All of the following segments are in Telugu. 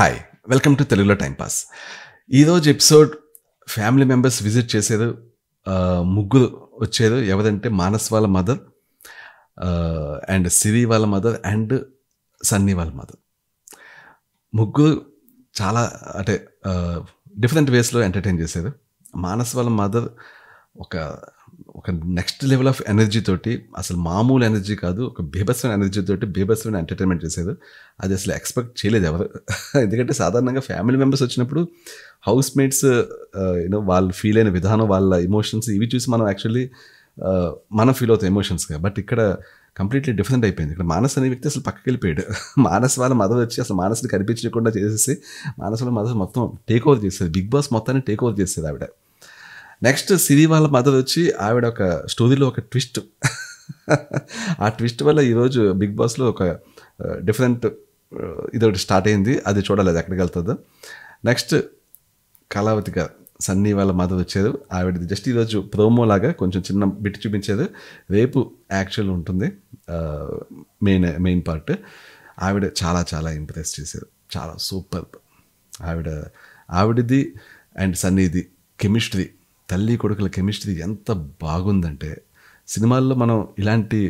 హాయ్ వెల్కమ్ టు తెలుగులో టైంపాస్ ఈరోజు ఎపిసోడ్ ఫ్యామిలీ మెంబర్స్ విజిట్ చేసేది ముగ్గురు వచ్చేది ఎవరంటే మానస్ వాళ్ళ మదర్ అండ్ సిరి వాళ్ళ మదర్ అండ్ సన్నీ వాళ్ళ మదర్ ముగ్గురు చాలా అంటే డిఫరెంట్ వేస్లో ఎంటర్టైన్ చేశారు మానస్ వాళ్ళ మదర్ ఒక ఒక నెక్స్ట్ లెవెల్ ఆఫ్ ఎనర్జీ తోటి అసలు మామూలు ఎనర్జీ కాదు ఒక బీభత్సమైన ఎనర్జీ తోటి బీభత్సమైన ఎంటర్టైన్మెంట్ చేసేది అది అసలు ఎక్స్పెక్ట్ చేయలేదు ఎవరు ఎందుకంటే సాధారణంగా ఫ్యామిలీ మెంబర్స్ వచ్చినప్పుడు హౌస్ మేట్స్ యూనో వాళ్ళు ఫీల్ అయిన విధానం వాళ్ళ ఎమోషన్స్ ఇవి చూసి మనం యాక్చువల్లీ uh, మనం ఫీల్ అవుతాం ఎమోషన్స్గా బట్ ఇక్కడ కంప్లీట్లీ డిఫరెంట్ అయిపోయింది ఇక్కడ మానస్ అనే వ్యక్తి అసలు పక్కకి వెళ్ళిపోయాడు మానస్ వాళ్ళ మదర్ వచ్చి అసలు మానసుని కనిపించకుండా చేసేసి మానస్ వాళ్ళ మదర్ మొత్తం టేక్ ఓవర్ చేసేది బిగ్ బాస్ మొత్తాన్ని టేక్ ఓవర్ చేసేది ఆవిడ నెక్స్ట్ సిరి వాళ్ళ మదర్ వచ్చి ఆవిడ ఒక స్టోరీలో ఒక ట్విస్ట్ ఆ ట్విస్ట్ వల్ల ఈరోజు బిగ్ బాస్లో ఒక డిఫరెంట్ ఇదొకటి స్టార్ట్ అయింది అది చూడలేదు ఎక్కడికి వెళ్తుందో నెక్స్ట్ కళావతి గారు సన్నీ వాళ్ళ మదర్ వచ్చారు ఆవిడది జస్ట్ ఈరోజు ప్రోమో లాగా కొంచెం చిన్న బిట్ చూపించారు రేపు యాక్చువల్ ఉంటుంది మెయిన్ మెయిన్ పార్ట్ ఆవిడ చాలా చాలా ఇంప్రెస్ చేశారు చాలా సూపర్ ఆవిడ ఆవిడది అండ్ సన్నీది కెమిస్ట్రీ తల్లి కొడుకుల కెమిస్ట్రీ ఎంత బాగుందంటే సినిమాల్లో మనం ఇలాంటి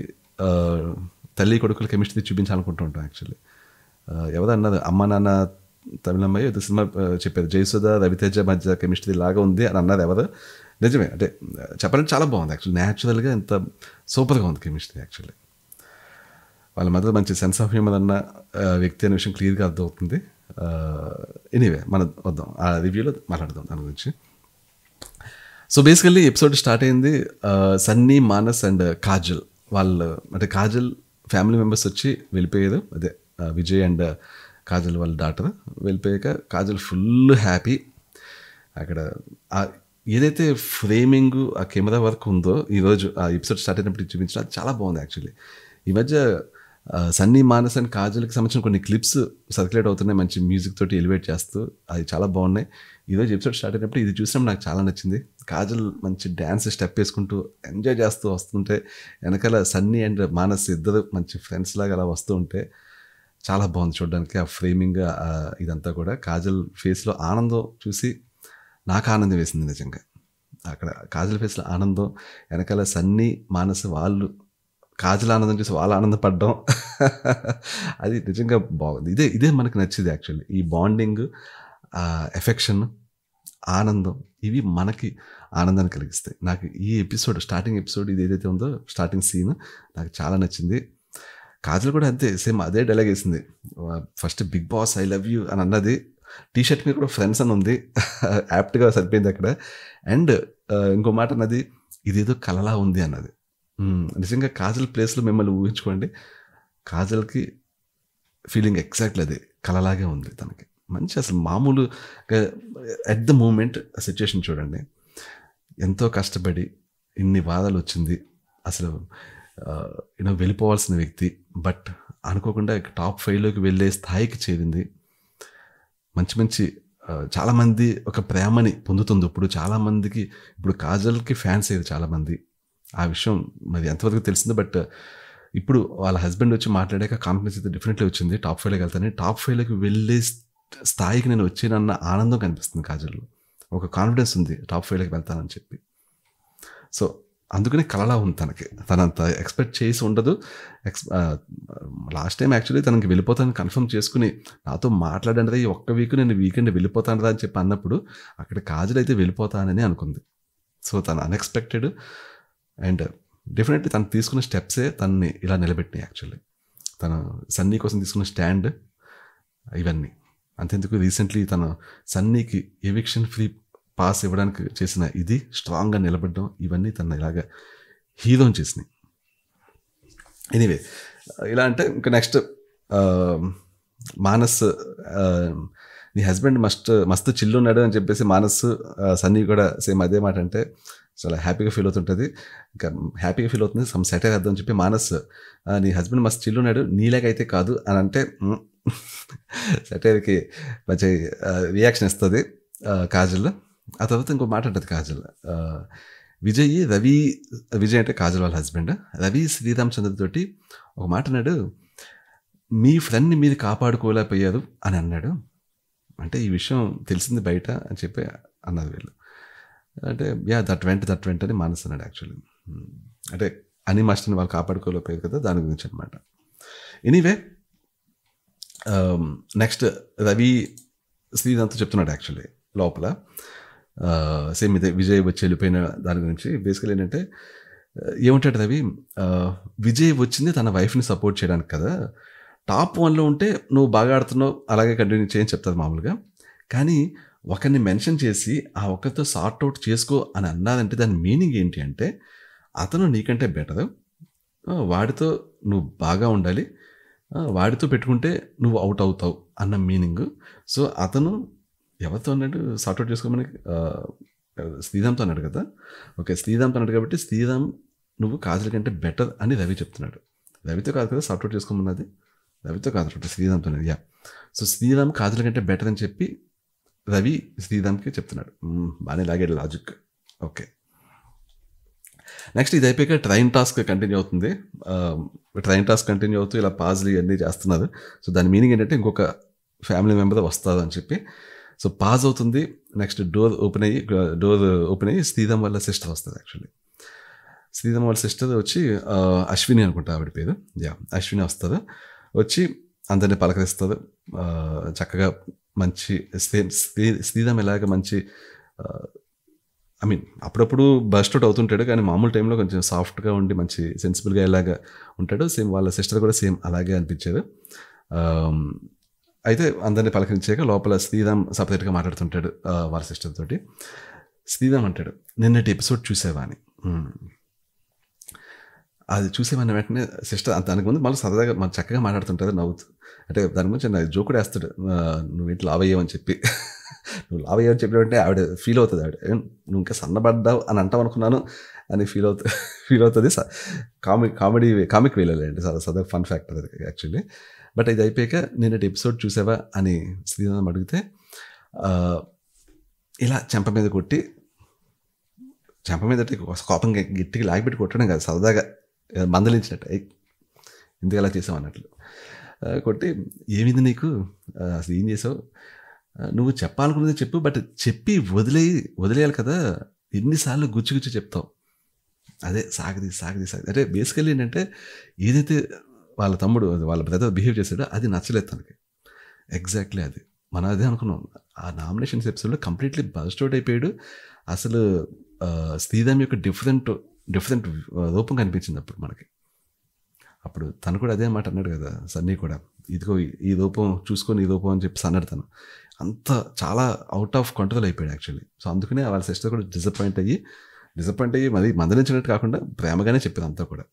తల్లి కొడుకుల కెమిస్ట్రీ చూపించాలనుకుంటూ ఉంటాం యాక్చువల్లీ అన్నది అమ్మ నాన్న తమిళ అమ్మాయి సినిమా చెప్పారు జయసుధ రవితేజ మధ్య కెమిస్ట్రీ లాగా ఉంది అని అన్నారు ఎవరు నిజమే అంటే చెప్పాలంటే చాలా బాగుంది యాక్చువల్లీ న్యాచురల్గా ఎంత సూపర్గా ఉంది కెమిస్ట్రీ యాక్చువల్లీ వాళ్ళ మధ్య మంచి సెన్స్ ఆఫ్ హ్యూమర్ అన్న వ్యక్తి అనే విషయం క్లియర్గా అర్థమవుతుంది ఎనీవే మన వద్దాం ఆ రివ్యూలో మాట్లాడదాం దాని గురించి సో బేసికల్లీ ఎపిసోడ్ స్టార్ట్ అయింది సన్నీ మానస్ అండ్ కాజల్ వాళ్ళు అంటే కాజల్ ఫ్యామిలీ మెంబర్స్ వచ్చి వెళ్ళిపోయారు అదే విజయ్ అండ్ కాజల్ వాళ్ళ డాటర్ వెళ్ళిపోయాక కాజల్ ఫుల్ హ్యాపీ అక్కడ ఏదైతే ఫ్రేమింగ్ ఆ కెమెరా వర్క్ ఉందో ఈరోజు ఆ ఎపిసోడ్ స్టార్ట్ అయినప్పుడు చూపించిన అది చాలా బాగుంది యాక్చువల్లీ ఈ మధ్య సన్నీ మానస్ అండ్ కాజల్కి సంబంధించిన కొన్ని క్లిప్స్ సర్క్యులేట్ అవుతున్నాయి మంచి మ్యూజిక్ తోటి ఎలివేట్ చేస్తూ అది చాలా బాగున్నాయి ఈరోజు ఎపిసోడ్ స్టార్ట్ అయినప్పుడు ఇది చూసినప్పుడు నాకు చాలా నచ్చింది కాజల్ మంచి డ్యాన్స్ స్టెప్ వేసుకుంటూ ఎంజాయ్ చేస్తూ వస్తుంటే వెనకాల సన్నీ అండ్ మానస్ ఇద్దరు మంచి ఫ్రెండ్స్ లాగా అలా వస్తూ ఉంటే చాలా బాగుంది చూడడానికి ఆ ఫ్రేమింగ్ ఇదంతా కూడా కాజల్ ఫేస్లో ఆనందం చూసి నాకు ఆనందం వేసింది నిజంగా అక్కడ కాజల్ ఫేస్లో ఆనందం వెనకాల సన్నీ మానస్ వాళ్ళు కాజల్ ఆనందం చూసి వాళ్ళు ఆనందం అది నిజంగా బాగుంది ఇదే ఇదే మనకు నచ్చింది యాక్చువల్లీ ఈ బాండింగ్ ఎఫెక్షన్ ఆనందం ఇవి మనకి ఆనందాన్ని కలిగిస్తాయి నాకు ఈ ఎపిసోడ్ స్టార్టింగ్ ఎపిసోడ్ ఇది ఏదైతే ఉందో స్టార్టింగ్ సీన్ నాకు చాలా నచ్చింది కాజల్ కూడా అంతే సేమ్ అదే డైలాగ్ వేసింది first Bigg Boss I love you అని అన్నది టీ షర్ట్ మీద కూడా ఫ్రెండ్స్ అని ఉంది యాప్ట్గా సరిపోయింది అక్కడ అండ్ ఇంకో మాట అన్నది ఇదేదో కలలా ఉంది అన్నది నిజంగా కాజల్ ప్లేస్లో మిమ్మల్ని ఊహించుకోండి కాజల్కి ఫీలింగ్ ఎగ్జాక్ట్లీ అదే కలలాగే ఉంది తనకి మంచి అసలు మామూలు అట్ ద మూమెంట్ సిచ్యుయేషన్ చూడండి ఎంతో కష్టపడి ఇన్ని బాధలు వచ్చింది అసలు యూనో వెళ్ళిపోవాల్సిన వ్యక్తి బట్ అనుకోకుండా టాప్ ఫైవ్లోకి వెళ్ళే స్థాయికి చేరింది మంచి మంచి చాలామంది ఒక ప్రేమని పొందుతుంది ఇప్పుడు చాలామందికి ఇప్పుడు కాజల్కి ఫ్యాన్స్ అయ్యారు చాలామంది ఆ విషయం మరి ఎంతవరకు తెలిసింది బట్ ఇప్పుడు వాళ్ళ హస్బెండ్ వచ్చి మాట్లాడాక కాన్ఫిడెన్స్ అయితే డెఫినెట్లీ వచ్చింది టాప్ ఫైవ్లోకి వెళ్తాను టాప్ ఫైవ్లోకి వెళ్ళే స్థాయికి నేను వచ్చానన్న ఆనందం కనిపిస్తుంది కాజల్లో ఒక కాన్ఫిడెన్స్ ఉంది టాప్ ఫైవ్లోకి వెళ్తానని చెప్పి సో అందుకనే కలలా ఉంది తనకి తనంత ఎక్స్పెక్ట్ చేసి ఉండదు ఎక్స్ లాస్ట్ టైం యాక్చువల్లీ తనకి వెళ్ళిపోతాను కన్ఫర్మ్ చేసుకుని నాతో మాట్లాడండి ఒక్క వీక్ నేను వీకెండ్ వెళ్ళిపోతాను అని చెప్పి అన్నప్పుడు అక్కడ కాజల్ అయితే వెళ్ళిపోతానని అనుకుంది సో తను అన్ఎక్స్పెక్టెడ్ అండ్ డెఫినెట్లీ తను తీసుకున్న స్టెప్సే తనని ఇలా నిలబెట్టినాయి యాక్చువల్లీ తను సన్నీ కోసం తీసుకున్న స్టాండ్ ఇవన్నీ అంతెందుకు రీసెంట్లీ తను సన్నీకి ఎవిక్షన్ ఫ్రీ పాస్ ఇవ్వడానికి చేసిన ఇది స్ట్రాంగ్గా నిలబడడం ఇవన్నీ తను ఇలాగ హీరోని చేసినాయి ఎనీవే ఇలా అంటే ఇంకా నెక్స్ట్ um, మానస్ um, నీ హస్బెండ్ మస్ట్ మస్తు చిల్లు ఉన్నాడు అని చెప్పేసి మానస్ uh, సన్నీ కూడా సేమ్ అదే మాట అంటే చాలా హ్యాపీగా ఫీల్ అవుతుంటుంది ఇంకా హ్యాపీగా ఫీల్ అవుతుంది సమ్ సెటర్ అని చెప్పి మానస్ నీ హస్బెండ్ మస్తు చిల్లు ఉన్నాడు నీలాగైతే కాదు అని అంటే సెటర్కి మంచి రియాక్షన్ ఇస్తుంది కాజల్ ఆ తర్వాత ఇంకో మాట ఉంటుంది కాజల్ విజయ్ రవి విజయ్ అంటే కాజల్ వాళ్ళ హస్బెండ్ రవి శ్రీరామచంద్ర తోటి ఒక మాట అన్నాడు మీ ఫ్రెండ్ని మీరు కాపాడుకోలేకపోయారు అని అన్నాడు అంటే ఈ విషయం తెలిసింది బయట అని చెప్పి అన్నారు వీళ్ళు అంటే యా దట్ వెంట దట్ వెంట అని మానేస్తున్నాడు అన్నాడు యాక్చువల్లీ hmm. అంటే అని మాస్టర్ని వాళ్ళు కాపాడుకోలేకపోయారు కదా దాని గురించి అనమాట ఎనీవే నెక్స్ట్ రవి శ్రీదంతో చెప్తున్నాడు యాక్చువల్లీ లోపల సేమ్ uh, ఇదే విజయ్ వచ్చి వెళ్ళిపోయిన దాని గురించి బేసికల్ ఏంటంటే uh, ఏముంటాడు రవి uh, విజయ్ వచ్చింది తన వైఫ్ని సపోర్ట్ చేయడానికి కదా టాప్ వన్లో ఉంటే నువ్వు బాగా ఆడుతున్నావు అలాగే కంటిన్యూ చేయని చెప్తారు మామూలుగా కానీ ఒకరిని మెన్షన్ చేసి ఆ ఒకరితో సార్ట్ అవుట్ చేసుకో అని అన్నాదంటే దాని మీనింగ్ ఏంటి అంటే అతను నీకంటే బెటర్ వాడితో నువ్వు బాగా ఉండాలి వాడితో పెట్టుకుంటే నువ్వు అవుట్ అవుతావు అన్న మీనింగ్ సో అతను ఎవరితో అన్నట్టు సార్ట్ అవుట్ చేసుకోమని శ్రీరామ్తో అన్నాడు కదా ఓకే శ్రీరామ్తో అన్నాడు కాబట్టి శ్రీరామ్ నువ్వు కాజల్ కంటే బెటర్ అని రవి చెప్తున్నాడు రవితో కాదు కదా సార్ట్ అవుట్ చేసుకోమన్నది రవితో కాదు శ్రీరామ్తో యా సో శ్రీరామ్ కాజల్ కంటే బెటర్ అని చెప్పి రవి శ్రీధామ్కే చెప్తున్నాడు బాగానే లాగాడు లాజిక్ ఓకే నెక్స్ట్ ఇది అయిపోయాక ట్రైన్ టాస్క్ కంటిన్యూ అవుతుంది ట్రైన్ టాస్క్ కంటిన్యూ అవుతూ ఇలా పాజ్లు ఇవన్నీ చేస్తున్నారు సో దాని మీనింగ్ ఏంటంటే ఇంకొక ఫ్యామిలీ మెంబర్ వస్తారు అని చెప్పి సో పాజ్ అవుతుంది నెక్స్ట్ డోర్ ఓపెన్ అయ్యి డోర్ ఓపెన్ అయ్యి శ్రీరామ్ వాళ్ళ సిస్టర్ వస్తుంది యాక్చువల్లీ శ్రీరామ్ వాళ్ళ సిస్టర్ వచ్చి అశ్విని అనుకుంటా ఆవిడ పేరు యా అశ్విని వస్తారు వచ్చి అందరిని పలకరిస్తారు చక్కగా మంచి ఎలాగ మంచి ఐ మీన్ అప్పుడప్పుడు బస్ట్ అవుట్ అవుతుంటాడు కానీ మామూలు టైంలో కొంచెం సాఫ్ట్గా ఉండి మంచి సెన్సిబుల్గా ఎలాగ ఉంటాడు సేమ్ వాళ్ళ సిస్టర్ కూడా సేమ్ అలాగే అనిపించారు అయితే అందరిని పలకరించాక లోపల శ్రీరామ్ సపరేట్గా మాట్లాడుతుంటాడు వాళ్ళ సిస్టర్ తోటి అంటాడు నిన్నటి ఎపిసోడ్ చూసావా అని అది చూసేమన్న వెంటనే సిస్టర్ దానికి ముందు మళ్ళీ సరదాగా మన చక్కగా మాట్లాడుతుంటుంది నవ్వుతూ అంటే దాని గురించి నా జోకుడు వేస్తాడు నువ్వు ఇంట్లో అయ్యావని చెప్పి నువ్వు చెప్పిన వెంటనే ఆవిడ ఫీల్ అవుతుంది ఆవిడ నువ్వు ఇంకా సన్నబడ్డావు అని అంటాం అనుకున్నాను అని ఫీల్ అవుతుంది ఫీల్ అవుతుంది కామిక్ కామెడీ కామిక్ అండి సార్ సదా ఫన్ ఫ్యాక్టర్ అది యాక్చువల్లీ బట్ ఇది అయిపోయాక నేను ఎపిసోడ్ చూసావా అని శ్రీనాథం అడిగితే ఇలా చెంప మీద కొట్టి చెంప మీద కోపంగా గట్టిగా లాగిపెట్టి కొట్టడం కాదు సరదాగా మందలించినట్టు ఎందుకు అలా చేసావు అన్నట్లు కొట్టి ఏమింది నీకు అసలు ఏం చేసావు నువ్వు చెప్పాలనుకున్నది చెప్పు బట్ చెప్పి వదిలే వదిలేయాలి కదా ఎన్నిసార్లు గుచ్చి గుచ్చి చెప్తావు అదే సాగది సాగది సాగది అంటే బేసికల్లీ ఏంటంటే ఏదైతే వాళ్ళ తమ్ముడు వాళ్ళ బ్రదర్ బిహేవ్ చేశాడో అది నచ్చలేదు తనకి ఎగ్జాక్ట్లీ అది మనం అదే అనుకున్నాం ఆ నామినేషన్స్ ఎపిసోడ్లో కంప్లీట్లీ బస్ట్ అవుట్ అయిపోయాడు అసలు శ్రీరామ్ యొక్క డిఫరెంట్ డిఫరెంట్ రూపం కనిపించింది అప్పుడు మనకి అప్పుడు తను కూడా అదే మాట అన్నాడు కదా సన్నీ కూడా ఇదిగో ఈ రూపం చూసుకొని ఈ రూపం అని చెప్పి అన్నాడు తను అంత చాలా అవుట్ ఆఫ్ కంట్రోల్ అయిపోయాడు యాక్చువల్లీ సో అందుకనే వాళ్ళ సిస్టర్ కూడా డిసప్పాయింట్ అయ్యి డిసప్పాయింట్ అయ్యి మరీ మందలించినట్టు కాకుండా ప్రేమగానే చెప్పింది అంతా కూడా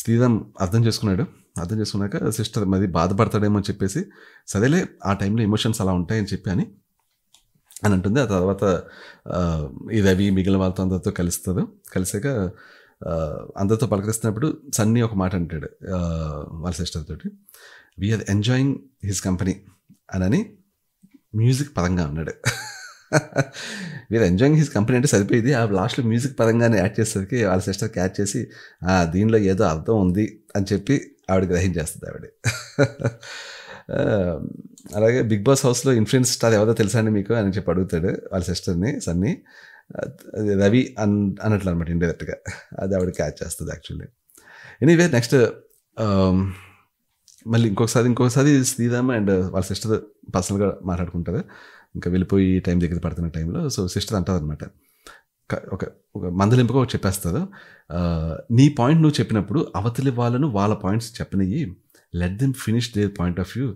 శ్రీరామ్ అర్థం చేసుకున్నాడు అర్థం చేసుకున్నాక సిస్టర్ మరి బాధపడతాడేమో అని చెప్పేసి సరేలే ఆ టైంలో ఎమోషన్స్ అలా ఉంటాయని చెప్పి అని అని అంటుంది ఆ తర్వాత ఇది అవి మిగిలిన వాళ్ళతో అందరితో కలుస్తుంది కలిసాక అందరితో పలకరిస్తున్నప్పుడు సన్నీ ఒక మాట అంటాడు వాళ్ళ సిస్టర్ తోటి వీఆర్ ఎంజాయింగ్ హిస్ కంపెనీ అని మ్యూజిక్ పరంగా అన్నాడు వీఆర్ ఎంజాయింగ్ హిస్ కంపెనీ అంటే సరిపోయింది ఆ లాస్ట్లో మ్యూజిక్ పరంగానే యాడ్ చేసేసరికి వాళ్ళ సిస్టర్ క్యాచ్ చేసి దీనిలో ఏదో అర్థం ఉంది అని చెప్పి ఆవిడ గ్రహించేస్తుంది ఆవిడ అలాగే బిగ్ బాస్ హౌస్లో ఇన్ఫ్లుయెన్స్ స్టార్ ఎవరో తెలుసా అండి మీకు అని చెప్పి అడుగుతాడు వాళ్ళ సిస్టర్ని సన్నీ రవి అన్ అన్నట్లు అనమాట ఇండైరెక్ట్గా అది ఆవిడ క్యాచ్ చేస్తుంది యాక్చువల్లీ ఎనీవే నెక్స్ట్ మళ్ళీ ఇంకొకసారి ఇంకొకసారి శ్రీరామ్ అండ్ వాళ్ళ సిస్టర్ పర్సనల్గా మాట్లాడుకుంటారు ఇంకా వెళ్ళిపోయి టైం దగ్గర పడుతున్న టైంలో సో సిస్టర్ అంటారు అనమాట ఒక ఒక మందలింపుగా చెప్పేస్తారు నీ పాయింట్ నువ్వు చెప్పినప్పుడు అవతలి వాళ్ళను వాళ్ళ పాయింట్స్ చెప్పనియ్యి let them finish their point of view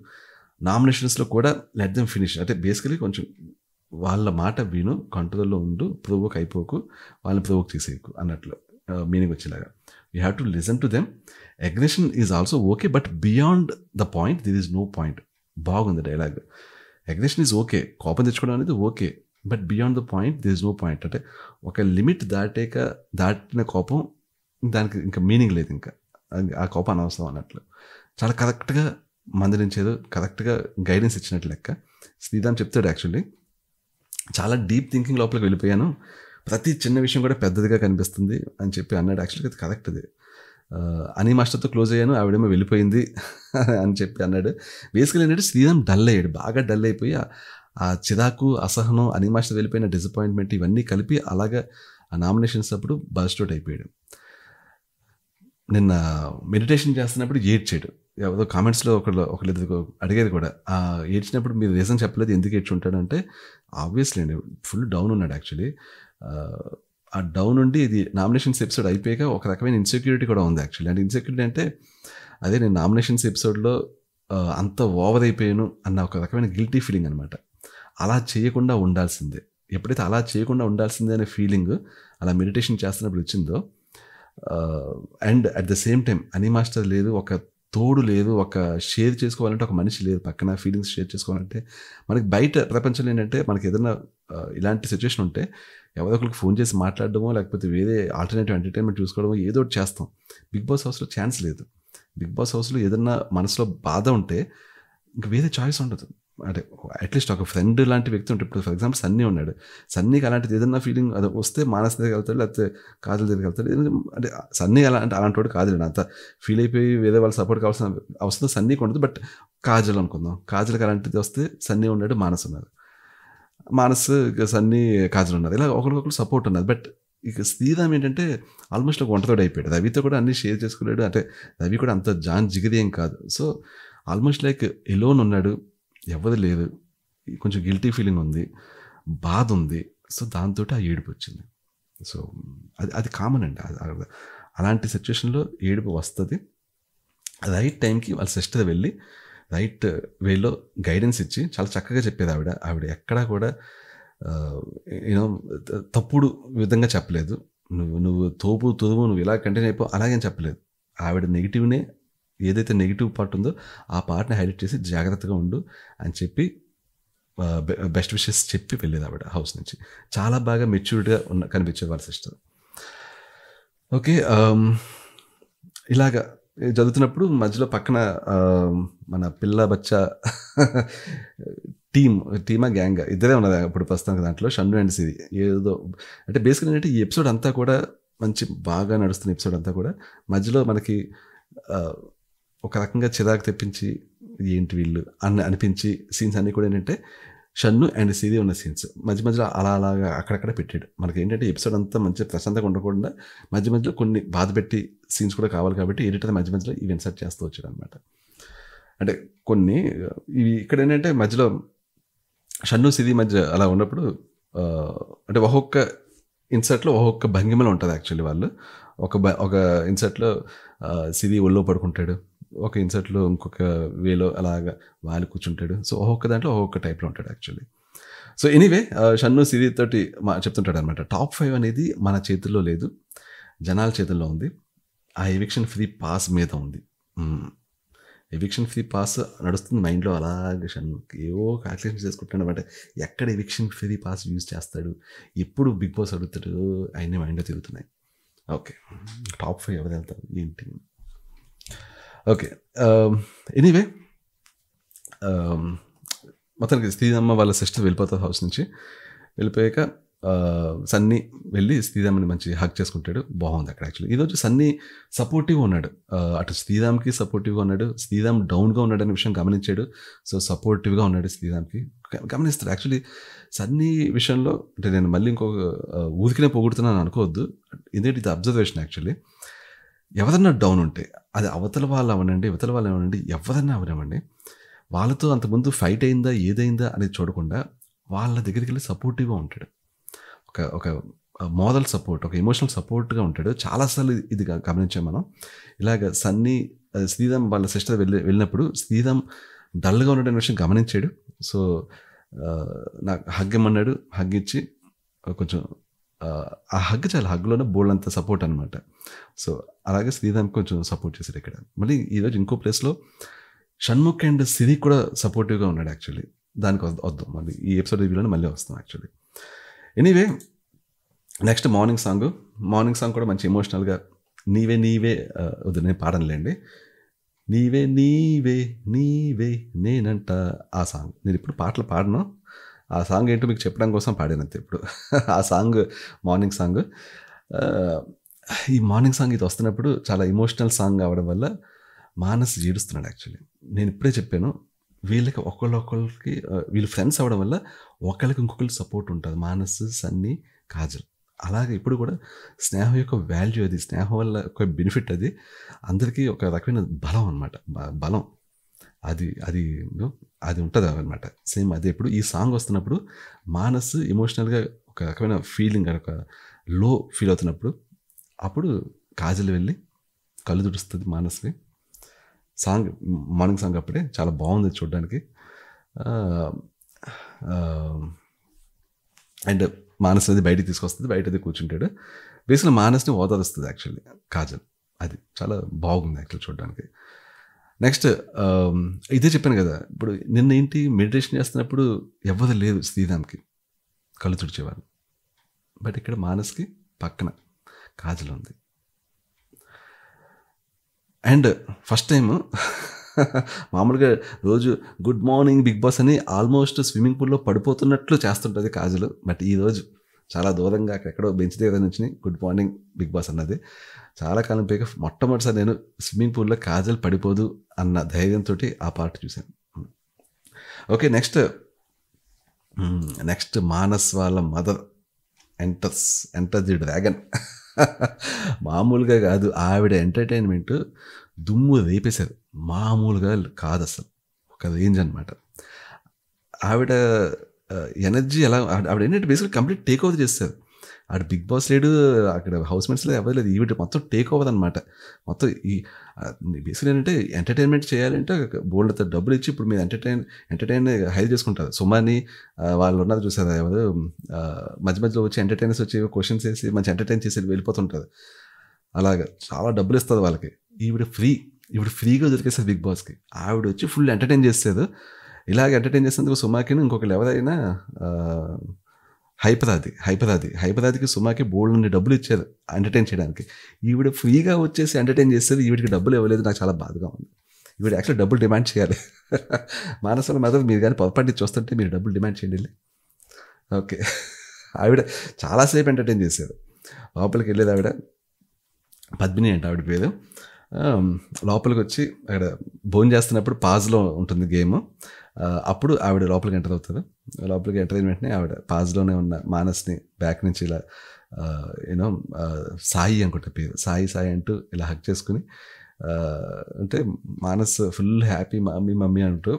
నామినేషన్స్లో కూడా లెట్ దెమ్ ఫినిష్ అంటే బేసికలీ కొంచెం వాళ్ళ మాట విను కంట్రోల్లో ఉండు ప్రోవోక్ అయిపోకు వాళ్ళని ప్రోవోక్ చేసేయకు అన్నట్లు మీనింగ్ వచ్చేలాగా you have to listen to them aggression is also okay but beyond the point there is no point బాగుంది డైలాగ్ అగ్రెషన్ ఈజ్ ఓకే కోపం తెచ్చుకోవడం అనేది okay but beyond the point there is no point అంటే ఒక లిమిట్ దాటాక దాటిన కోపం దానికి ఇంకా మీనింగ్ లేదు ఇంకా ఆ కోపం అనవసరం అన్నట్లు చాలా కరెక్ట్గా మందరించారు కరెక్ట్గా గైడెన్స్ ఇచ్చినట్టు లెక్క శ్రీరామ్ చెప్తాడు యాక్చువల్లీ చాలా డీప్ థింకింగ్ లోపలికి వెళ్ళిపోయాను ప్రతి చిన్న విషయం కూడా పెద్దదిగా కనిపిస్తుంది అని చెప్పి అన్నాడు యాక్చువల్గా అది కరెక్ట్ అది అని మాస్టర్తో క్లోజ్ అయ్యాను ఆవిడేమో వెళ్ళిపోయింది అని చెప్పి అన్నాడు బేసికల్ ఏంటంటే శ్రీరామ్ డల్ అయ్యాడు బాగా డల్ అయిపోయి ఆ చిరాకు అసహనం అని మాస్టర్ వెళ్ళిపోయిన డిసప్పాయింట్మెంట్ ఇవన్నీ కలిపి అలాగా ఆ నామినేషన్స్ అప్పుడు బస్టౌట్ అయిపోయాడు నిన్న మెడిటేషన్ చేస్తున్నప్పుడు ఏడ్చాడు ఎవరో కామెంట్స్లో ఒకళ్ళు ఒకళ్ళు అడిగేది కూడా ఏడ్చినప్పుడు మీరు రీజన్ చెప్పలేదు ఎందుకు ఏడ్చుంటాడంటే ఆబ్వియస్లీ అండి ఫుల్ డౌన్ ఉన్నాడు యాక్చువల్లీ ఆ డౌన్ ఉండి ఇది నామినేషన్స్ ఎపిసోడ్ అయిపోయాక ఒక రకమైన ఇన్సెక్యూరిటీ కూడా ఉంది యాక్చువల్లీ అంటే ఇన్సెక్యూరిటీ అంటే అదే నేను నామినేషన్స్ ఎపిసోడ్లో అంత ఓవర్ అయిపోయాను అన్న ఒక రకమైన గిల్టీ ఫీలింగ్ అనమాట అలా చేయకుండా ఉండాల్సిందే ఎప్పుడైతే అలా చేయకుండా ఉండాల్సిందే అనే ఫీలింగ్ అలా మెడిటేషన్ చేస్తున్నప్పుడు వచ్చిందో and at the same time any master లేదు ఒక తోడు లేదు ఒక షేర్ చేసుకోవాలంటే ఒక మనిషి లేదు పక్కన ఫీలింగ్స్ షేర్ చేసుకోవాలంటే మనకి బయట ప్రపంచంలో ఏంటంటే మనకి ఏదైనా ఇలాంటి సిచ్యువేషన్ ఉంటే ఎవరో ఒకరికి ఫోన్ చేసి మాట్లాడడమో లేకపోతే వేరే ఆల్టర్నేటివ్ ఎంటర్టైన్మెంట్ చూసుకోవడమో ఏదో ఒకటి చేస్తాం బిగ్ బాస్ హౌస్లో ఛాన్స్ లేదు బిగ్ బాస్ హౌస్లో ఏదన్నా మనసులో బాధ ఉంటే ఇంకా వేరే చాయిస్ ఉండదు అంటే అట్లీస్ట్ ఒక ఫ్రెండ్ లాంటి వ్యక్తి ఉంటే ఇప్పుడు ఫర్ ఎగ్జాంపుల్ సన్నీ ఉన్నాడు సన్నీకి అలాంటిది ఏదన్నా ఫీలింగ్ అది వస్తే మానస దగ్గరికి వెళ్తాడు లేకపోతే కాజల్ దగ్గరికి వెళ్తాడు అంటే సన్నీ అలా అంటే అలాంటి వాడు కాజల్ అంత ఫీల్ అయిపోయి వేరే వాళ్ళు సపోర్ట్ కావాల్సిన అవసరం సన్నీకి ఉండదు బట్ కాజల్ అనుకుందాం కాజల్కి అలాంటిది వస్తే సన్నీ ఉన్నాడు మానస్ ఉన్నారు మానస్ సన్నీ కాజల్ ఉన్నారు ఇలా ఒకరికొకరు సపోర్ట్ ఉన్నది బట్ ఇక శ్రీరామ్ ఏంటంటే ఆల్మోస్ట్ ఒక ఒంటతోడు అయిపోయాడు రవితో కూడా అన్నీ షేర్ చేసుకున్నాడు అంటే రవి కూడా అంత జాన్ జిగిదేం కాదు సో ఆల్మోస్ట్ లైక్ ఎలోన్ ఉన్నాడు ఎవరు లేరు కొంచెం గిల్టీ ఫీలింగ్ ఉంది బాధ ఉంది సో దాంతో ఆ ఏడుపు వచ్చింది సో అది అది కామన్ అండి అలాంటి సిచ్యువేషన్లో ఏడుపు వస్తుంది రైట్ టైంకి వాళ్ళ సిస్టర్ వెళ్ళి రైట్ వేలో గైడెన్స్ ఇచ్చి చాలా చక్కగా చెప్పేది ఆవిడ ఆవిడ ఎక్కడా కూడా యూనో తప్పుడు విధంగా చెప్పలేదు నువ్వు నువ్వు తోపు తురువు నువ్వు ఇలా కంటిన్యూ అయిపో అలాగే చెప్పలేదు ఆవిడ నెగిటివ్నే ఏదైతే నెగిటివ్ పార్ట్ ఉందో ఆ పార్ట్ని హైలైట్ చేసి జాగ్రత్తగా ఉండు అని చెప్పి బెస్ట్ విషెస్ చెప్పి వెళ్ళేది ఆవిడ హౌస్ నుంచి చాలా బాగా మెచ్యూర్డ్గా ఉన్న కనిపించే వాళ్ళ సిస్టర్ ఓకే ఇలాగా చదువుతున్నప్పుడు మధ్యలో పక్కన మన పిల్ల బచ్చ టీమ్ టీమా గ్యాంగ్ ఇద్దరే ఉన్నది ఇప్పుడు ప్రస్తుతానికి దాంట్లో షన్ను అండ్ సిరి ఏదో అంటే బేసికల్ ఏంటంటే ఈ ఎపిసోడ్ అంతా కూడా మంచి బాగా నడుస్తున్న ఎపిసోడ్ అంతా కూడా మధ్యలో మనకి ఒక రకంగా చిరాకు తెప్పించి ఏంటి వీళ్ళు అని అనిపించి సీన్స్ అన్నీ కూడా ఏంటంటే షన్ను అండ్ సిరి ఉన్న సీన్స్ మధ్య మధ్యలో అలా అలాగా అక్కడక్కడ పెట్టాడు మనకి ఏంటంటే ఎపిసోడ్ అంతా మంచి ప్రశాంతంగా ఉండకుండా మధ్య మధ్యలో కొన్ని బాధ పెట్టి సీన్స్ కూడా కావాలి కాబట్టి ఏడిటర్ మధ్య మధ్యలో ఇవి ఇన్సర్ట్ చేస్తూ వచ్చాడు అనమాట అంటే కొన్ని ఇవి ఇక్కడ ఏంటంటే మధ్యలో షన్ను సిది మధ్య అలా ఉన్నప్పుడు అంటే ఒక్కొక్క ఇన్సర్ట్లో ఒక్కొక్క భంగిమలో ఉంటుంది యాక్చువల్లీ వాళ్ళు ఒక ఒక ఇన్సర్ట్లో సిది ఒళ్ళో పడుకుంటాడు ఒక ఇన్సర్ట్లో ఇంకొక వేలో అలాగా వాలి కూర్చుంటాడు సో ఒక్కొక్క దాంట్లో ఒక్కొక్క టైప్లో ఉంటాడు actually so anyway Shannu Siri తోటి మా చెప్తుంటాడు అనమాట టాప్ ఫైవ్ అనేది మన చేతుల్లో లేదు జనాల చేతుల్లో ఉంది ఆ ఎవిక్షన్ ఫ్రీ పాస్ మీద ఉంది ఎవిక్షన్ ఫ్రీ పాస్ నడుస్తుంది మైండ్లో అలాగే షన్ను ఏవో క్యాల్కులేషన్ చేసుకుంటాడు అనమాట ఎక్కడ ఎవిక్షన్ ఫ్రీ పాస్ యూజ్ చేస్తాడు ఎప్పుడు బిగ్ బాస్ అడుగుతాడు అవన్నీ మైండ్లో తిరుగుతున్నాయి ఓకే టాప్ ఫైవ్ ఎవరు వెళ్తారు ఏంటి ఓకే ఎనీవే um, um, మొత్తానికి శ్రీదమ్మ వాళ్ళ సిస్టర్ వెళ్ళిపోతారు హౌస్ నుంచి వెళ్ళిపోయాక సన్నీ వెళ్ళి శ్రీరామ్ని మంచి హక్ చేసుకుంటాడు బాగుంది అక్కడ యాక్చువల్లీ ఈరోజు సన్నీ సపోర్టివ్గా ఉన్నాడు అటు శ్రీరామ్కి సపోర్టివ్గా ఉన్నాడు శ్రీరామ్ డౌన్గా ఉన్నాడు అనే విషయం గమనించాడు సో సపోర్టివ్గా ఉన్నాడు శ్రీరామ్కి గమనిస్తాడు యాక్చువల్లీ సన్నీ విషయంలో అంటే నేను మళ్ళీ ఇంకొక ఊరికినే పోగొడుతున్నాను అనుకోవద్దు ఎందుకంటే ఇది అబ్జర్వేషన్ యాక్చువల్లీ ఎవరన్నా డౌన్ ఉంటే అది అవతల వాళ్ళు అవనండి ఇవతల వాళ్ళు అవనండి ఎవరన్నా అవనివ్వండి వాళ్ళతో అంతకుముందు ఫైట్ అయిందా ఏదైందా అనేది చూడకుండా వాళ్ళ దగ్గరికి వెళ్ళి సపోర్టివ్గా ఉంటాడు ఒక ఒక మోరల్ సపోర్ట్ ఒక ఎమోషనల్ సపోర్ట్గా ఉంటాడు చాలాసార్లు ఇది గమనించాం మనం ఇలాగ సన్నీ శ్రీరామ్ వాళ్ళ సిస్టర్ వెళ్ళి వెళ్ళినప్పుడు శ్రీరామ్ డల్గా ఉండడం విషయం గమనించాడు సో నాకు హగ్ ఇమ్మన్నాడు హగ్ ఇచ్చి కొంచెం ఆ హగ్ చాలా హగ్లోనే బోల్డ్ అంత సపోర్ట్ అనమాట సో అలాగే శ్రీధామ్ కొంచెం సపోర్ట్ చేశారు ఇక్కడ మళ్ళీ ఈరోజు ఇంకో ప్లేస్లో షణ్ముఖ్ అండ్ సిరి కూడా సపోర్టివ్గా ఉన్నాడు యాక్చువల్లీ దానికి వద్దాం మళ్ళీ ఈ ఎపిసోడ్ రివ్యూలోనే మళ్ళీ వస్తాం actually anyway next morning song morning song కూడా మంచి ఎమోషనల్గా నీవే నీవే వద్దు నేను పాడనులేండి నీవే నీవే నీవే నేనంట ఆ సాంగ్ నేను ఇప్పుడు పాటలు పాడను ఆ సాంగ్ ఏంటో మీకు చెప్పడం కోసం పాడినంత ఇప్పుడు ఆ సాంగ్ మార్నింగ్ సాంగ్ ఈ మార్నింగ్ సాంగ్ ఇది వస్తున్నప్పుడు చాలా ఇమోషనల్ సాంగ్ అవడం వల్ల మానస్ జీడుస్తున్నాడు యాక్చువల్లీ నేను ఇప్పుడే చెప్పాను వీళ్ళకి ఒకళ్ళొకరికి వీళ్ళు ఫ్రెండ్స్ అవ్వడం వల్ల ఒకళ్ళకి ఇంకొకరికి సపోర్ట్ ఉంటుంది మానసు సన్నీ కాజల్ అలాగే ఇప్పుడు కూడా స్నేహం యొక్క వాల్యూ అది స్నేహం వల్ల ఒక బెనిఫిట్ అది అందరికీ ఒక రకమైన బలం అనమాట బలం అది అది అది ఉంటుంది అనమాట సేమ్ అదే ఇప్పుడు ఈ సాంగ్ వస్తున్నప్పుడు మానసు ఎమోషనల్గా ఒక రకమైన ఫీలింగ్ ఒక లో ఫీల్ అవుతున్నప్పుడు అప్పుడు కాజల్ వెళ్ళి కళ్ళు తుడుస్తుంది మానస్ని సాంగ్ మార్నింగ్ సాంగ్ అప్పుడే చాలా బాగుంది చూడడానికి అండ్ మానస్ అది బయటికి తీసుకొస్తుంది బయట అది కూర్చుంటాడు బేసిక్గా మానస్ని ఓదారుస్తుంది యాక్చువల్లీ కాజల్ అది చాలా బాగుంది యాక్చువల్ చూడడానికి నెక్స్ట్ ఇదే చెప్పాను కదా ఇప్పుడు నిన్న ఏంటి మెడిటేషన్ చేస్తున్నప్పుడు ఎవ్వరు లేదు శ్రీరామ్కి కళ్ళు తుడిచేవారు బట్ ఇక్కడ మానస్కి పక్కన కాజల్ ఉంది అండ్ ఫస్ట్ టైము మామూలుగా రోజు గుడ్ మార్నింగ్ బిగ్ బాస్ అని ఆల్మోస్ట్ స్విమ్మింగ్ పూల్లో పడిపోతున్నట్లు చేస్తుంటుంది కాజలు బట్ ఈరోజు చాలా దూరంగా అక్కడెక్కడో బెంచ్ దగ్గర నుంచి గుడ్ మార్నింగ్ బిగ్ బాస్ అన్నది చాలా కాలం పైకి మొట్టమొదటిసారి నేను స్విమ్మింగ్ పూల్లో కాజల్ పడిపోదు అన్న ధైర్యంతో ఆ పాట చూశాను ఓకే నెక్స్ట్ నెక్స్ట్ మానస్ వాళ్ళ mother enters enter the dragon మామూలుగా కాదు ఆవిడ ఎంటర్టైన్మెంట్ దుమ్ము రేపేశారు మామూలుగా కాదు అసలు ఒక రేంజ్ అనమాట ఆవిడ ఎనర్జీ ఎలా ఆవిడ ఏంటంటే బేసిక్గా కంప్లీట్ టేక్ ఓవర్ చేస్తారు ఆడ బిగ్ బాస్ లేడు అక్కడ హౌస్ మేట్స్ లేదు ఎవరు లేదు ఈవిడ మొత్తం టేక్ ఓవర్ అనమాట మొత్తం ఈ బేసిక్గా ఏంటంటే ఎంటర్టైన్మెంట్ చేయాలంటే బోల్డ్ డబ్బులు ఇచ్చి ఇప్పుడు మీరు ఎంటర్టైన్ ఎంటర్టైన్ హైర్ చేసుకుంటారు సుమాని వాళ్ళు ఉన్నది చూసారు ఎవరు మధ్య మధ్యలో వచ్చి ఎంటర్టైనర్స్ వచ్చి క్వశ్చన్స్ వేసి మంచి ఎంటర్టైన్ చేసి వెళ్ళిపోతుంటారు అలాగ చాలా డబ్బులు ఇస్తుంది వాళ్ళకి ఈవిడ ఫ్రీ ఇప్పుడు ఫ్రీగా దొరికేస్తారు బిగ్ బాస్కి ఆవిడ వచ్చి ఫుల్ ఎంటర్టైన్ చేస్తారు ఇలాగ ఎంటర్టైన్ చేసినందుకు సుమాకిని ఇంకొకరు ఎవరైనా హైపరాది హైపరాది హైపరాదికి సుమాకి బోల్డ్ నుండి డబ్బులు ఇచ్చారు ఎంటర్టైన్ చేయడానికి ఈవిడ ఫ్రీగా వచ్చేసి ఎంటర్టైన్ చేస్తే ఈవిడికి డబ్బులు ఇవ్వలేదు నాకు చాలా బాధగా ఉంది ఈవిడ యాక్చువల్ డబ్బులు డిమాండ్ చేయాలి మానసుల మాత్రం మీరు కానీ పొరపాటు చూస్తుంటే మీరు డబ్బులు డిమాండ్ చేయండి ఓకే ఆవిడ చాలాసేపు ఎంటర్టైన్ చేశారు లోపలికి వెళ్ళేది ఆవిడ పద్మిని అంట ఆవిడ పేరు లోపలికి వచ్చి అక్కడ భోజనం చేస్తున్నప్పుడు పాజ్లో ఉంటుంది గేమ్ అప్పుడు ఆవిడ లోపలికి ఎంటర్ అవుతారు లోపలికి ఎంటర్ అయిన వెంటనే ఆవిడ పాజ్లోనే ఉన్న మానస్ని బ్యాక్ నుంచి ఇలా యూనో సాయి అనుకుంటే పేరు సాయి సాయి అంటూ ఇలా హక్ చేసుకుని అంటే Manas full happy mummy mummy అంటూ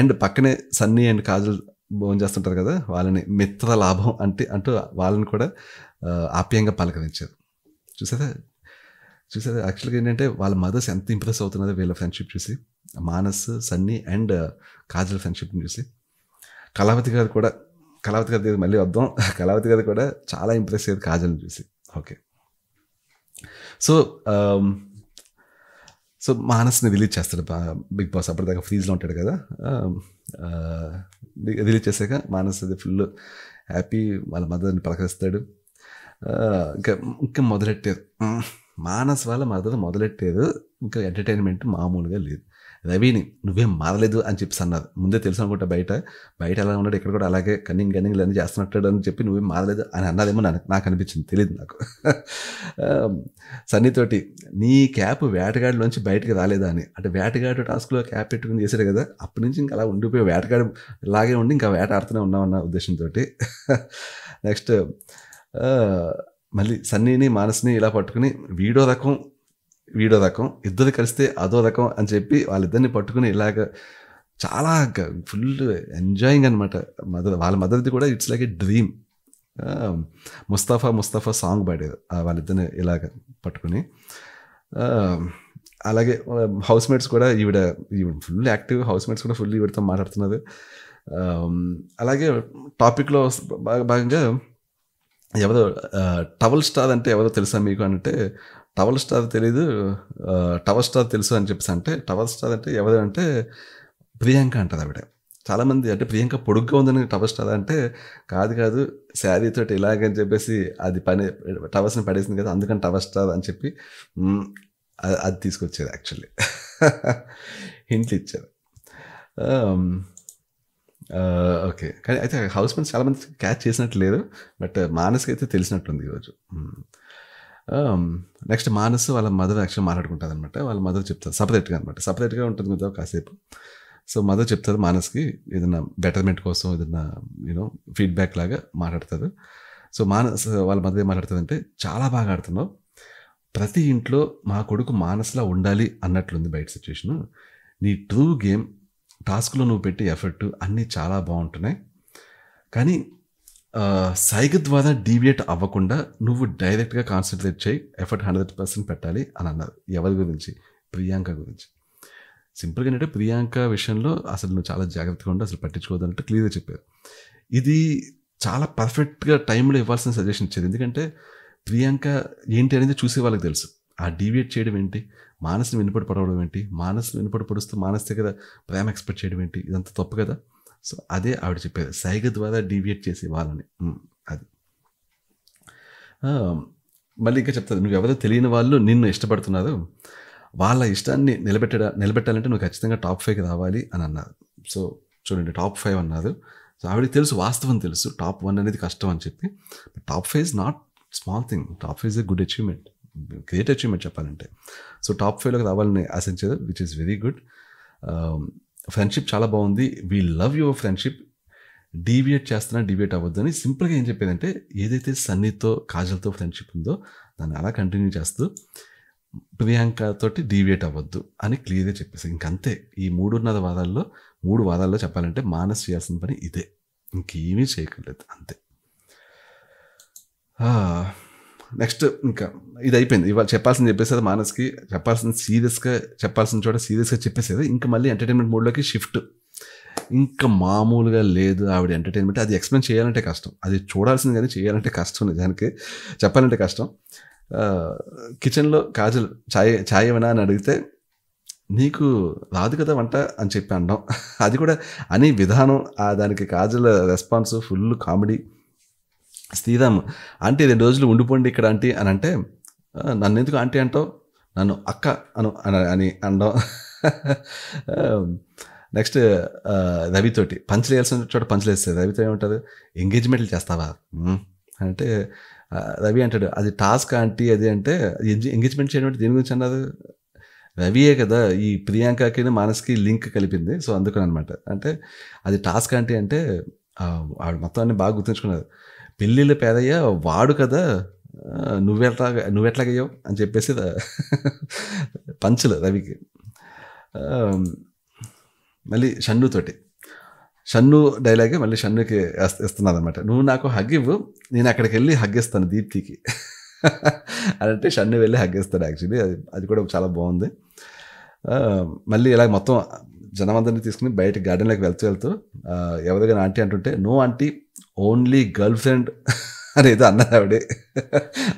అండ్ పక్కనే సన్నీ అండ్ కాజల్ భోజనం చేస్తుంటారు కదా వాళ్ళని మిత్ర లాభం అంటే అంటూ వాళ్ళని కూడా ఆప్యాయంగా పలకరించారు చూసారా చూసారా యాక్చువల్గా ఏంటంటే వాళ్ళ మదర్స్ ఎంత ఇంప్రెస్ అవుతున్నారో వీళ్ళ ఫ్రెండ్షిప్ చూసి మానస్ సన్నీ అండ్ కాజల్ ఫ్రెండ్షిప్ని చూసి కళావతి గారు కూడా కళావతి గారి దగ్గర మళ్ళీ వద్దాం కళావతి గారు కూడా చాలా ఇంప్రెస్ అయ్యేది కాజల్ని చూసి ఓకే సో సో మానస్ని రిలీజ్ చేస్తాడు బిగ్ బాస్ అప్పటిదాకా ఫ్రీజ్లో ఉంటాడు కదా రిలీజ్ చేశాక మానస్ అది ఫుల్ హ్యాపీ వాళ్ళ మదర్ని పలకరిస్తాడు ఇంకా ఇంకా మొదలెట్టారు మానస్ వాళ్ళ మదర్ మొదలెట్టారు ఇంకా ఎంటర్టైన్మెంట్ మామూలుగా లేదు రవిని నువ్వేం మారలేదు అని చెప్పి అన్నారు ముందే తెలుసు అనుకుంటా బయట బయట ఎలా ఉన్నాడు ఇక్కడ కూడా అలాగే కన్నింగ్ కన్నింగ్ అన్నీ చేస్తున్నట్టు అని చెప్పి నువ్వేం మారలేదు అని అన్నదేమో నాకు నాకు అనిపించింది తెలియదు నాకు um, సన్నితోటి నీ క్యాప్ వేటగాడిలోంచి బయటకు రాలేదా అని అంటే వేటగాడు టాస్క్లో క్యాప్ పెట్టుకుని చేశాడు కదా అప్పటి నుంచి ఇంకా అలా ఉండిపోయి వేటగాడు లాగే ఉండి ఇంకా వేట ఆడుతూనే ఉన్నామన్న ఉద్దేశంతో నెక్స్ట్ uh, మళ్ళీ సన్నీని మానసిని ఇలా పట్టుకుని వీడో రకం వీడో రకం ఇద్దరు కలిస్తే అదో రకం అని చెప్పి వాళ్ళిద్దరిని పట్టుకుని ఇలాగ చాలా ఫుల్ ఎంజాయింగ్ అనమాట మదర్ వాళ్ళ మదర్ది కూడా it's like a dream Mustafa Mustafa song పాడేది వాళ్ళిద్దరిని ఇలాగ పట్టుకుని అలాగే హౌస్ మేట్స్ కూడా ఈవిడ ఈవిడ ఫుల్ యాక్టివ్ హౌస్ మేట్స్ కూడా ఫుల్ ఈవిడతో మాట్లాడుతున్నది అలాగే టాపిక్లో భాగంగా ఎవరో టవల్ స్టార్ అంటే ఎవరో తెలుసా మీకు అంటే టవల్ స్టార్ తెలీదు టవర్ స్టార్ తెలుసు అని చెప్పేసి అంటే టవర్ స్టార్ అంటే ఎవరు అంటే ప్రియాంక అంటారు ఆవిడ చాలామంది అంటే ప్రియాంక పొడుగ్గా ఉందని టవర్ స్టార్ అంటే కాదు కాదు శారీ తోటి ఇలాగని చెప్పేసి అది పని టవర్స్ని పడేసింది కదా అందుకని టవర్ స్టార్ అని చెప్పి అది తీసుకొచ్చారు యాక్చువల్లీ హింట్లు ఇచ్చారు ఓకే కానీ అయితే హౌస్ చాలా చాలామంది క్యాచ్ చేసినట్టు లేదు బట్ మానసిక అయితే తెలిసినట్టుంది ఈరోజు నెక్స్ట్ um, మానస్ వాళ్ళ మదర్ యాక్చువల్ మాట్లాడుకుంటుంది అనమాట వాళ్ళ మదర్ చెప్తారు సపరేట్గా అనమాట సపరేట్గా ఉంటుంది కదా కాసేపు సో మదర్ చెప్తారు మానస్కి ఏదైనా బెటర్మెంట్ కోసం ఏదైనా యూనో ఫీడ్బ్యాక్ లాగా మాట్లాడతారు సో మానస్ వాళ్ళ మదర్ ఏం మాట్లాడుతుందంటే చాలా బాగా ఆడుతున్నావు ప్రతి ఇంట్లో మా కొడుకు మానసులా ఉండాలి అన్నట్లుంది బయట సిచ్యువేషను నీ ట్రూ గేమ్ టాస్క్లో నువ్వు పెట్టే ఎఫర్ట్ అన్నీ చాలా బాగుంటున్నాయి కానీ సైగ ద్వారా డీవియేట్ అవ్వకుండా నువ్వు డైరెక్ట్గా కాన్సన్ట్రేట్ చేయి ఎఫర్ట్ హండ్రెడ్ పర్సెంట్ పెట్టాలి అని అన్నారు ఎవరి గురించి ప్రియాంక గురించి సింపుల్గా ఏంటంటే ప్రియాంక విషయంలో అసలు నువ్వు చాలా జాగ్రత్తగా ఉండి అసలు పట్టించుకోవద్దంటే క్లియర్గా చెప్పారు ఇది చాలా పర్ఫెక్ట్గా టైంలో ఇవ్వాల్సిన సజెషన్ ఇచ్చేది ఎందుకంటే ప్రియాంక ఏంటి అనేది చూసే వాళ్ళకి తెలుసు ఆ డీవియేట్ చేయడం ఏంటి మానసుని వినపడి పడవడం ఏంటి మానసుని వినపడి పొడుస్తూ మానసు దగ్గర ప్రేమ ఎక్స్పెక్ట్ చేయడం ఏంటి ఇదంతా తప్పు కదా సో అదే ఆవిడ చెప్పేది సైగ ద్వారా డివియేట్ చేసే వాళ్ళని అది మళ్ళీ ఇంకా చెప్తాను నువ్వు ఎవరో తెలియని వాళ్ళు నిన్ను ఇష్టపడుతున్నారు వాళ్ళ ఇష్టాన్ని నిలబెట్ట నిలబెట్టాలంటే నువ్వు ఖచ్చితంగా టాప్ ఫైవ్కి రావాలి అని అన్నారు సో చూడండి టాప్ ఫైవ్ అన్నారు సో ఆవిడకి తెలుసు వాస్తవం తెలుసు టాప్ వన్ అనేది కష్టం అని చెప్పి top five is not small thing top five is a good achievement great achievement చెప్పాలంటే సో టాప్ ఫైవ్లోకి రావాలని ఆశించారు which is very good friendship చాలా బాగుంది we love your friendship deviate చేస్తున్నా డివియేట్ అవ్వద్దని సింపుల్గా ఏం చెప్పేదంటే ఏదైతే సన్నీతో కాజల్తో ఫ్రెండ్షిప్ ఉందో దాన్ని అలా కంటిన్యూ చేస్తూ ప్రియాంకతోటి డివియేట్ డీవియేట్ అవ్వద్దు అని క్లియర్గా చెప్పేసి ఇంకంతే ఈ మూడున్నర వారాల్లో మూడు వారాల్లో చెప్పాలంటే మానస్ చేయాల్సిన పని ఇదే ఇంకేమీ చేయకర్లేదు అంతే నెక్స్ట్ ఇంకా ఇది అయిపోయింది ఇవాళ చెప్పాల్సింది చెప్పేసేది మానసికి చెప్పాల్సింది సీరియస్గా చెప్పాల్సిన చోట సీరియస్గా చెప్పేసేది ఇంకా మళ్ళీ ఎంటర్టైన్మెంట్ మూడ్లోకి షిఫ్ట్ ఇంకా మామూలుగా లేదు ఆవిడ ఎంటర్టైన్మెంట్ అది ఎక్స్ప్లెయిన్ చేయాలంటే కష్టం అది చూడాల్సింది కానీ చేయాలంటే కష్టం నిజానికి చెప్పాలంటే కష్టం కిచెన్లో కాజల్ ఛాయ్ ఛాయ్ ఏమైనా అని అడిగితే నీకు రాదు కదా వంట అని చెప్పి అన్నాం అది కూడా అనే విధానం దానికి Kajal response full comedy Sriram aunty రెండు రోజులు ఉండిపోండి ఇక్కడ ఆంటీ అని అంటే నన్ను ఎందుకు ఆంటీ అంటావు నన్ను అక్క అను అని అనడం నెక్స్ట్ రవితోటి పంచలు వేయాల్సిన చోట పంచలు వేస్తే రవితో ఏమంటారు ఎంగేజ్మెంట్లు చేస్తావా అంటే రవి అంటాడు అది టాస్క్ ఆంటీ అది అంటే ఎంగేజ్మెంట్ చేయడం దేని గురించి అన్నారు రవియే కదా ఈ ప్రియాంకకి మానస్కి లింక్ కలిపింది సో అందుకని అనమాట అంటే అది టాస్క్ ఆంటీ అంటే ఆవిడ మొత్తం అన్ని బాగా గుర్తుంచుకున్నారు పెళ్ళిళ్ళ పేదయ్య వాడు కదా నువ్వెట్లా నువ్వెట్లాగయ్యావు అని చెప్పేసి పంచులు రవికి మళ్ళీ షన్నుతోటి షన్ను డైలాగే మళ్ళీ షన్నుకి ఇస్తున్నారనమాట అనమాట నువ్వు నాకు హగ్ ఇవ్వు నేను అక్కడికి వెళ్ళి హగ్ ఇస్తాను దీప్తికి అని అంటే షన్ను వెళ్ళి హగ్గిస్తాడు యాక్చువల్లీ అది అది కూడా చాలా బాగుంది మళ్ళీ ఇలా మొత్తం జనం అందరినీ తీసుకుని బయట గార్డెన్లోకి వెళ్తూ వెళ్తూ ఎవరి దగ్గర ఆంటీ అంటుంటే no aunty only girlfriend అనేది అన్నారు ఆవిడే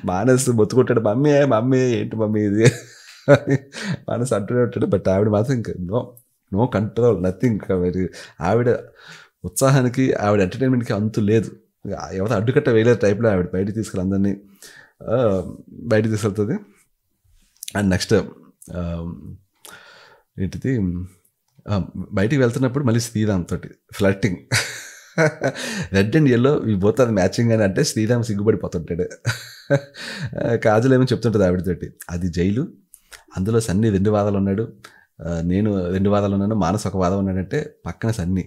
మానస్ బొత్తుకుంటాడు మమ్మీ మమ్మీ ఏంటి మమ్మీ ఇది మానస్ అంటూనే ఉంటాడు బట్ ఆవిడ మాత్రం ఇంకా నో నో కంట్రోల్ నథింగ్ ఆవిడ ఉత్సాహానికి ఆవిడ ఎంటర్టైన్మెంట్కి అంతు లేదు ఎవరు అడ్డుకట్ట వేయలేదు టైప్లో ఆవిడ బయటికి తీసుకెళ్ళి అందరినీ బయట తీసుకెళ్తుంది అండ్ నెక్స్ట్ ఏంటిది బయటికి వెళ్తున్నప్పుడు మళ్ళీ శ్రీరామ్ తోటి ఫ్లర్టింగ్ రెడ్ అండ్ ఎల్లో ఈ బోత్ అది మ్యాచింగ్ అని అంటే శ్రీరామ్ సిగ్గుపడిపోతుంటాడు కాజల్ ఏమో చెప్తుంటుంది ఆవిడతోటి అది జైలు అందులో సన్ని రెండు వాదాలు ఉన్నాడు నేను రెండు వాదాలు ఉన్నాను మానస ఒక వాదం ఉన్నాడంటే పక్కన సన్ని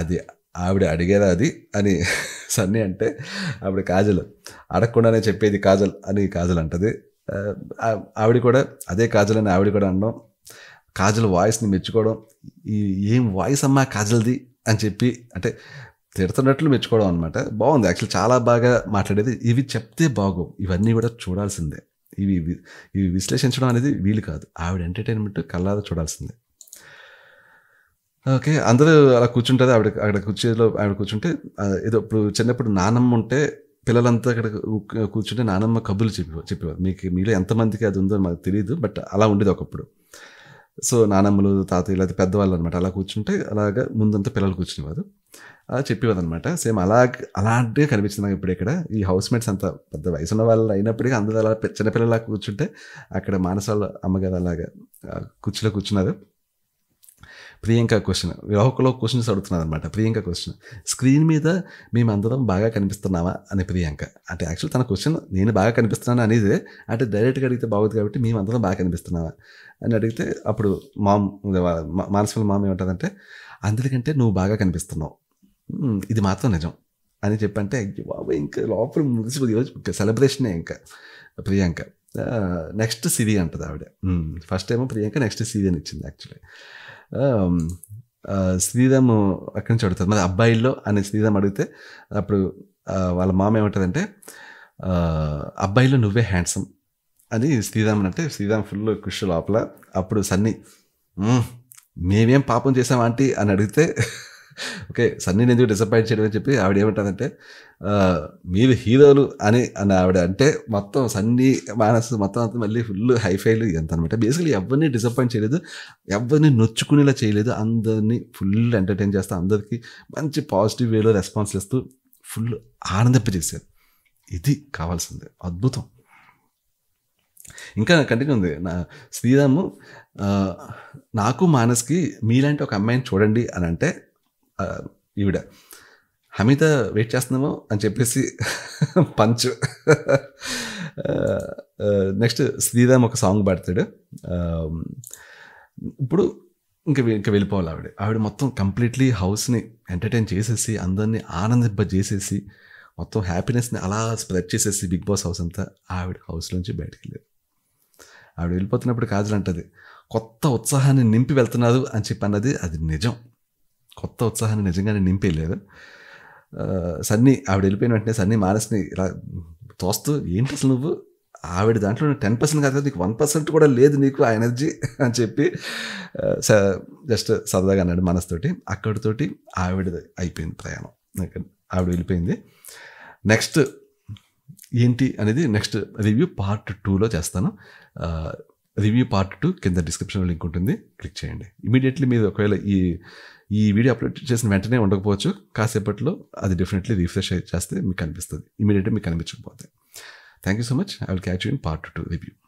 అది ఆవిడ అడిగేదా అది అని సన్ని అంటే ఆవిడ కాజల్ అడగకుండానే చెప్పేది కాజల్ అని కాజల్ అంటది ఆవిడ కూడా అదే కాజల్ అని ఆవిడ కూడా అన్నాం కాజల్ వాయిస్ని మెచ్చుకోవడం ఈ ఏం వాయిస్ అమ్మా కాజల్ది అని చెప్పి అంటే తిడుతున్నట్లు మెచ్చుకోవడం అనమాట బాగుంది యాక్చువల్ చాలా బాగా మాట్లాడేది ఇవి చెప్తే బాగో ఇవన్నీ కూడా చూడాల్సిందే ఇవి ఇవి విశ్లేషించడం అనేది వీలు కాదు ఆవిడ ఎంటర్టైన్మెంట్ కళ్ళారా చూడాల్సిందే ఓకే అందరూ అలా కూర్చుంటారు ఆవిడ అక్కడ కుర్చీలో ఆవిడ కూర్చుంటే ఏదో ఇప్పుడు చిన్నప్పుడు నానమ్మ ఉంటే పిల్లలంతా అక్కడ కూర్చుంటే నానమ్మ కబుర్లు చెప్పి చెప్పేవారు మీకు మీలో ఎంతమందికి అది ఉందో మాకు తెలియదు బట్ అలా ఉండేది ఒకప్పుడు సో నానమ్మలు తాతయ్య లేకపోతే పెద్దవాళ్ళు అనమాట అలా కూర్చుంటే అలాగా ముందంతా పిల్లలు కూర్చునేవారు అలా చెప్పేవారు అనమాట సేమ్ అలా అలాంటివి కనిపించింది నాకు ఇప్పుడు ఇక్కడ ఈ హౌస్ మేట్స్ అంత పెద్ద వయసు ఉన్న వాళ్ళు అయినప్పటికీ అందరూ అలా చిన్నపిల్లలా కూర్చుంటే అక్కడ మానసాల అమ్మగారు అలాగా కూర్చులో కూర్చున్నారు ప్రియాంక క్వశ్చన్ వివాహకులో క్వశ్చన్స్ అడుగుతున్నాను అనమాట ప్రియాంక క్వశ్చన్ స్క్రీన్ మీద మేమందరం బాగా కనిపిస్తున్నావా అని ప్రియాంక అంటే యాక్చువల్ తన క్వశ్చన్ నేను బాగా కనిపిస్తున్నాను అనేది అంటే డైరెక్ట్గా అడిగితే బాగుంది కాబట్టి మేమందరం బాగా కనిపిస్తున్నావా అని అడిగితే అప్పుడు మామ్ మానసుల మామ ఏమంటుందంటే అందరికంటే నువ్వు బాగా కనిపిస్తున్నావు ఇది మాత్రం నిజం అని చెప్పంటే బాబు ఇంకా లోపల ముగిసిపోయి సెలబ్రేషనే ఇంకా ప్రియాంక నెక్స్ట్ సిరి అంటుంది ఆవిడ first time Priyanka next Siri అని ఇచ్చింది యాక్చువల్లీ శ్రీరామ్ అక్కడి నుంచి అడుగుతుంది మరి అబ్బాయిల్లో అని శ్రీరామ్ అడిగితే అప్పుడు వాళ్ళ మామ ఏమంటుందంటే అబ్బాయిలో నువ్వే హ్యాండ్సమ్ అని శ్రీరామ్ అంటే శ్రీరామ్ ఫుల్ కృషి లోపల అప్పుడు సన్నీ మేమేం పాపం చేసాం ఆంటీ అని అడిగితే ఓకే సన్నీని ఎందుకు డిసప్పాయింట్ చేయడం అని చెప్పి ఆవిడ ఏమంటుందంటే మీరు హీరోలు అని అని ఆవిడ అంటే మొత్తం సన్నీ మానస్ మొత్తం అంతా మళ్ళీ ఫుల్ హైఫైలు ఇదంతా అనమాట బేసికలీ ఎవరిని డిసప్పాయింట్ చేయలేదు ఎవరిని నొచ్చుకునేలా చేయలేదు అందరినీ ఫుల్ ఎంటర్టైన్ చేస్తూ అందరికీ మంచి పాజిటివ్ వేలో రెస్పాన్స్ ఇస్తూ ఫుల్ ఆనందింపజేశారు ఇది కావాల్సిందే అద్భుతం ఇంకా కంటిన్యూ ఉంది నా శ్రీరాము నాకు మానస్కి మీలాంటి ఒక అమ్మాయిని చూడండి అని అంటే ఈవిడ హమిత వెయిట్ చేస్తున్నాము అని చెప్పేసి పంచ్ నెక్స్ట్ శ్రీరామ్ ఒక సాంగ్ పాడతాడు ఇప్పుడు ఇంకా ఇంకా వెళ్ళిపోవాలి ఆవిడ ఆవిడ మొత్తం కంప్లీట్లీ హౌస్ని ఎంటర్టైన్ చేసేసి అందరినీ ఆనందింప చేసేసి మొత్తం హ్యాపీనెస్ని అలా స్ప్రెడ్ చేసేసి బిగ్ బాస్ హౌస్ అంతా ఆవిడ హౌస్లోంచి బయటకు వెళ్ళారు ఆవిడ వెళ్ళిపోతున్నప్పుడు కాజల్ అంటది కొత్త ఉత్సాహాన్ని నింపి వెళ్తున్నారు అని చెప్పి అన్నది అది నిజం కొత్త ఉత్సాహాన్ని నిజంగానే నింపేయలేదు సన్నీ ఆవిడ వెళ్ళిపోయిన వెంటనే సన్నీ మానసిని ఇలా తోస్తూ ఏంటి అసలు నువ్వు ఆవిడ దాంట్లో టెన్ పర్సెంట్ కాదు నీకు వన్ పర్సెంట్ కూడా లేదు నీకు ఆ ఎనర్జీ అని చెప్పి జస్ట్ సరదాగా అన్నాడు మనసుతోటి అక్కడితోటి ఆవిడ అయిపోయింది ప్రయాణం ఆవిడ వెళ్ళిపోయింది నెక్స్ట్ ఏంటి అనేది నెక్స్ట్ రివ్యూ పార్ట్ టూలో చేస్తాను రివ్యూ పార్ట్ టూ కింద డిస్క్రిప్షన్లో లింక్ ఉంటుంది క్లిక్ చేయండి ఇమీడియట్లీ మీరు ఒకవేళ ఈ ఈ వీడియో అప్లోడ్ చేసిన వెంటనే ఉండకపోవచ్చు కాసేపట్లో అది డెఫినెట్లీ రీఫ్రెష్ చేస్తే మీకు కనిపిస్తుంది ఇమీడియట్గా మీకు కనిపించకపోతే thank you so much I will catch you in part two review